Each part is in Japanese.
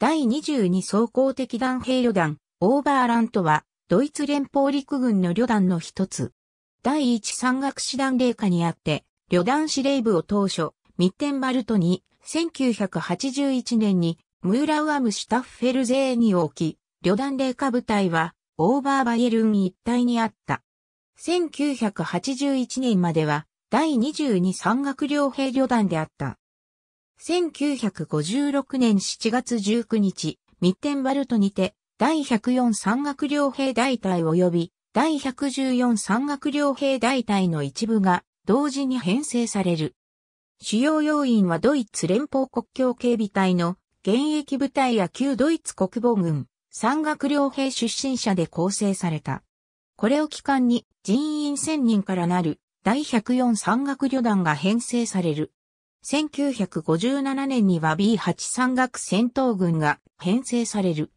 第22装甲的弾兵旅団、オーバーラントは、ドイツ連邦陸軍の旅団の一つ。第一山岳師団霊下にあって、旅団司令部を当初、ミッテンバルトに、1981年に、ムーラウアムシュタッフェルゼーに置き、旅団霊下部隊は、オーバーバイエルン一帯にあった。1981年までは、第22山岳両兵旅団であった。1956年7月19日、ミッテンバルトにて、第104山岳両兵大隊及び、第114山岳両兵大隊の一部が、同時に編成される。主要要員はドイツ連邦国境警備隊の現役部隊や旧ドイツ国防軍、山岳両兵出身者で構成された。これを機関に人員1000人からなる第104山岳旅団が編成される。1957年には B83 学戦闘軍が編成される。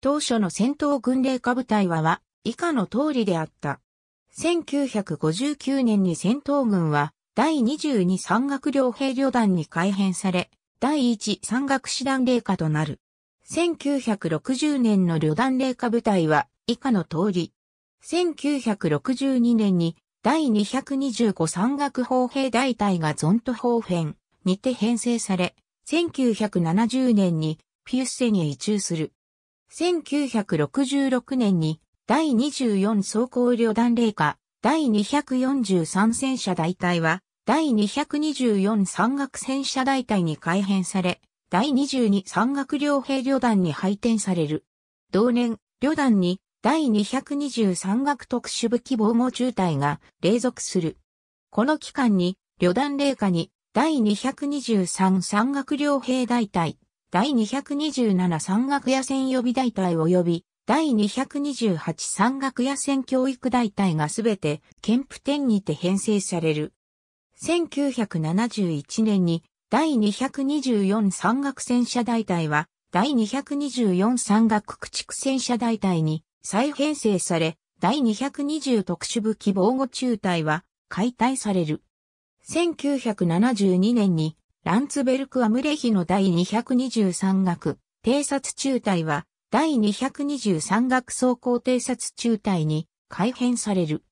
当初の戦闘軍令下部隊はは以下の通りであった。1959年に戦闘軍は第22山岳両兵旅団に改編され、第1山岳師団令下となる。1960年の旅団令下部隊は以下の通り。1962年に第225山岳砲兵大隊がゾント砲編。にて編成され、1970年にピュッセに移住する。1966年に第24装甲旅団霊下第243戦車大隊は第224山岳戦車大隊に改編され、第22山岳両兵旅団に配点される。同年、旅団に第223岳特殊部器防護中隊が隷属する。この期間に旅団霊下に第223山岳両兵大隊、第227山岳野戦予備大隊及び、第228山岳野戦教育大隊がすべて、プ府天にて編成される。1971年に、第224山岳戦車大隊は、第224山岳駆逐戦車大隊に再編成され、第220特殊武器防護中隊は解体される。1972年にランツベルク・アムレヒの第223学偵察中隊は第223学装甲偵察中隊に改編される。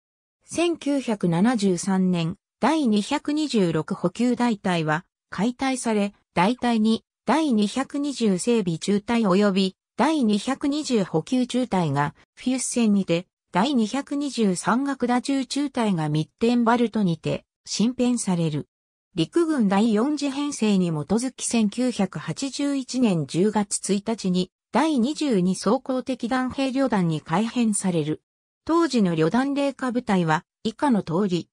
1973年第226補給大隊は解体され、大隊に第220整備中隊及び第220補給中隊がフィュッセンにて、第223学打中中隊がミッテンバルトにて新編される。陸軍第四次編成に基づき1981年10月1日に第22装甲的弾兵旅団に改編される。当時の旅団霊下部隊は以下の通り。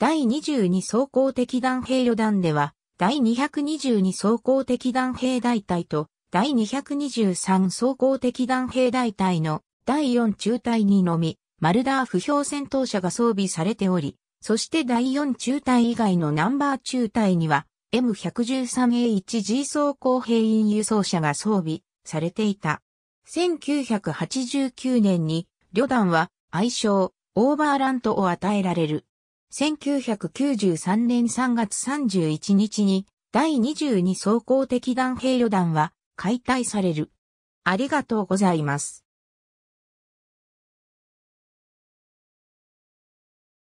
第22装甲的弾兵旅団では第222装甲的弾兵大隊と第223装甲的弾兵大隊の第4中隊にのみマルダー不評戦闘車が装備されており、そして第4中隊以外のナンバー中隊には M113A1G 装甲兵員輸送車が装備されていた。1989年に旅団は愛称オーバーラントを与えられる。1993年3月31日に第22装甲的弾兵旅団は解体される。ありがとうございます。